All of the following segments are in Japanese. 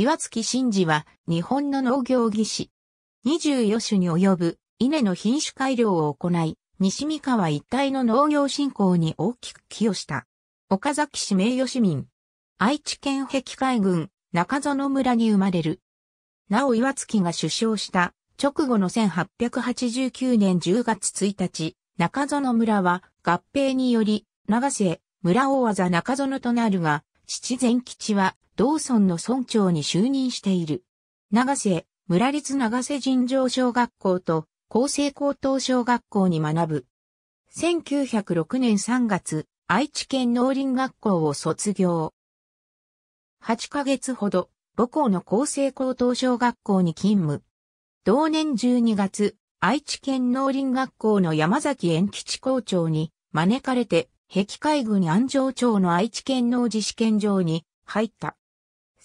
岩月真治は日本の農業技師。24種に及ぶ稲の品種改良を行い、西三河一帯の農業振興に大きく寄与した。岡崎市名誉市民。愛知県碧海郡中園村に生まれる。なお岩月が首相した直後の1889年10月1日、中園村は合併により、長瀬、村大技中園となるが、父善吉は、道村の村長に就任している。長瀬、村立長瀬尋常小学校と、厚生高等小学校に学ぶ。1906年3月、愛知県農林学校を卒業。8ヶ月ほど、母校の厚生高等小学校に勤務。同年12月、愛知県農林学校の山崎延吉校長に招かれて壁海軍安城町の愛知県農事試験場に入った。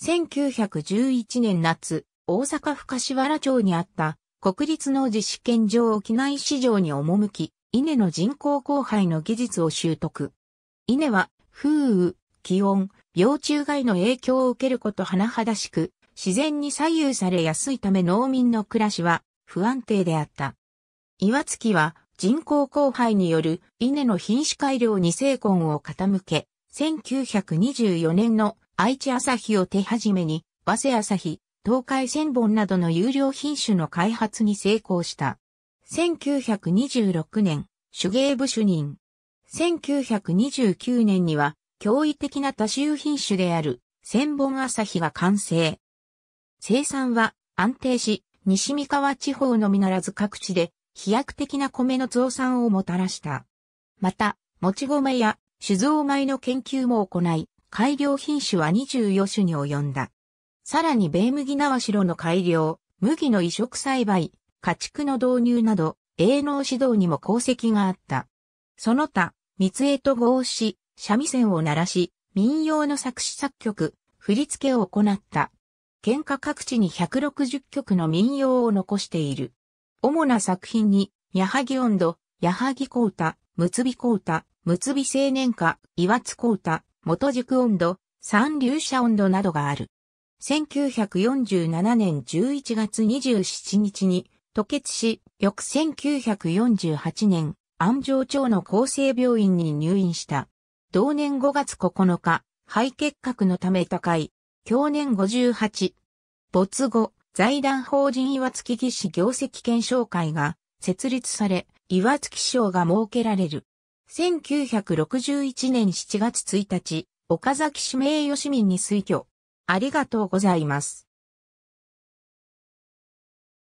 1911年夏、大阪府柏原町にあった国立農事試験場を機内市場に赴き、稲の人工交配の技術を習得。稲は、風雨、気温、病虫害の影響を受けること甚だしく、自然に左右されやすいため農民の暮らしは不安定であった。岩月は人工交配による稲の品種改良に成功を傾け、1924年の愛知朝日を手始めに、和瀬朝日、東海千本などの有料品種の開発に成功した。1926年、手芸部主任。1929年には、驚異的な多種品種である、千本朝日が完成。生産は安定し、西三河地方のみならず各地で飛躍的な米の増産をもたらした。また、もち米や酒造米の研究も行い、改良品種は24種に及んだ。さらに米麦縄代の改良、麦の移植栽培、家畜の導入など、営農指導にも功績があった。その他、三江と合し、三味線を鳴らし、民謡の作詞作曲、振り付けを行った。県下各地に160曲の民謡を残している。主な作品に、矢作温度、矢作光太、結び光太、結び青年歌、岩津光太、元塾温度、三流者温度などがある。1947年11月27日に、吐血し、翌1948年、安城町の厚生病院に入院した。同年5月9日、肺結核のため高い。去年58。没後、財団法人岩槻技師業績検証会が設立され、岩槻賞が設けられる。1961年7月1日、岡崎市名誉市民に推挙。ありがとうございます。